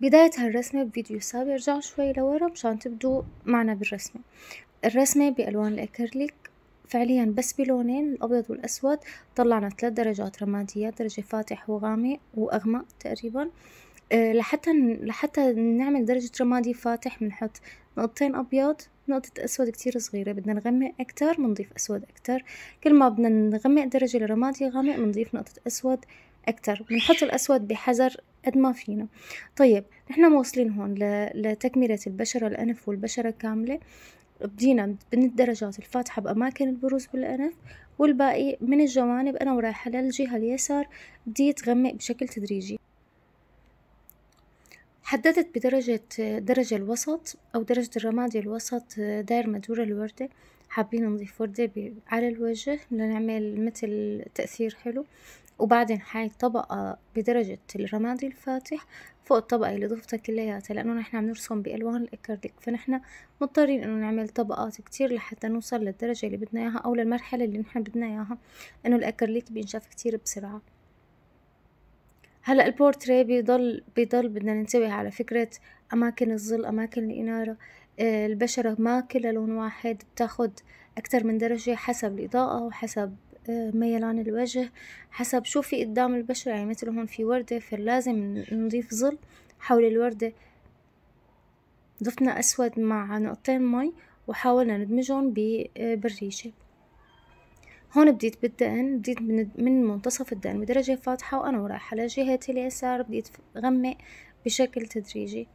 بداية هالرسمة بفيديو سابق ارجعوا شوي لورا مشان تبدو معنا بالرسمة الرسمة بألوان الأكريليك فعليا بس بلونين الأبيض والأسود طلعنا ثلاث درجات رمادية درجة فاتح وغامق وأغمق تقريبا آه، لحتى لحتى نعمل درجة رمادي فاتح بنحط نقطتين أبيض نقطة أسود كتير صغيرة بدنا نغمق أكتر بنضيف أسود أكتر كل ما بدنا نغمق درجة لرمادي غامق بنضيف نقطة أسود أكتر بنحط الأسود بحذر قد ما فينا طيب نحن موصلين هون لتكملة البشرة الأنف والبشرة كاملة بدينا من الدرجات الفاتحة بأماكن البروز بالأنف والباقي من الجوانب أنا ورايحة للجهة اليسار بديت غمق بشكل تدريجي حددت بدرجة درجة الوسط أو درجة الرمادي الوسط داير مدور الوردة حابين نضيف وردة على الوجه لنعمل مثل تأثير حلو وبعدين هاي الطبقة بدرجة الرمادي الفاتح فوق الطبقة اللي ضفتها كلياتها لأنه نحن عم نرسم بألوان الأكريليك فنحن مضطرين إنه نعمل طبقات كتير لحتى نوصل للدرجة اللي بدنا إياها أو للمرحلة اللي نحن بدنا إياها إنه الأكريليك بينشاف كتير بسرعة هلا البورتري بيضل بيضل بدنا ننتبه على فكرة أماكن الظل أماكن الإنارة آه، البشرة ما كلها لون واحد بتاخد أكتر من درجة حسب الإضاءة وحسب ميلان الوجه حسب شو في قدام البشرة يعني مثل هون في وردة فلازم نضيف ظل حول الوردة ضفنا أسود مع نقطتين مي وحاولنا ندمجهم بالريشة هون بديت بالدقن بديت من منتصف الدقن بدرجة فاتحة وأنا على لجهة اليسار بديت غمق بشكل تدريجي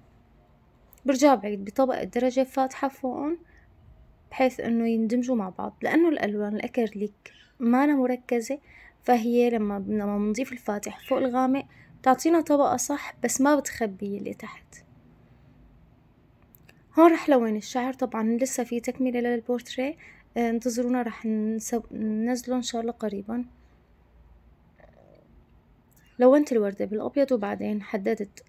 برجع بعيد بطبقة درجة فاتحة فوقهم بحيث انه يندمجوا مع بعض لانه الالوان الاكريليك مانا مركزة فهي لما لما بنضيف الفاتح فوق الغامق تعطينا طبقة صح بس ما بتخبي اللي تحت هون رح لون الشعر طبعا لسه في تكملة للبورتريه آه، انتظرونا رح ننزله ان شاء الله قريبا لونت الوردة بالأبيض وبعدين حددت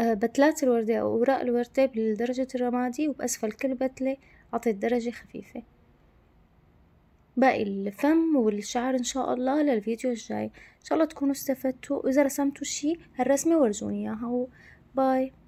آه، بتلات الوردة أو أوراق الوردة بالدرجة الرمادي وبأسفل كل بتلة عطيت درجة خفيفة باقي الفم والشعر ان شاء الله للفيديو الجاي ان شاء الله تكونوا استفدتوا واذا رسمتوا شي هالرسمة ورجوني اياها باي